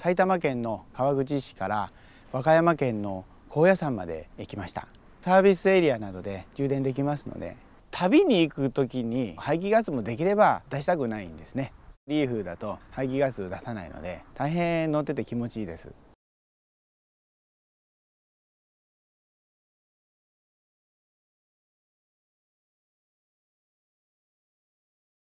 埼玉県の川口市から和歌山県の高野山まで行きましたサービスエリアなどで充電できますので旅に行く時に排気ガスもできれば出したくないんですねリーフだと排気ガス出さないので大変乗ってて気持ちいいです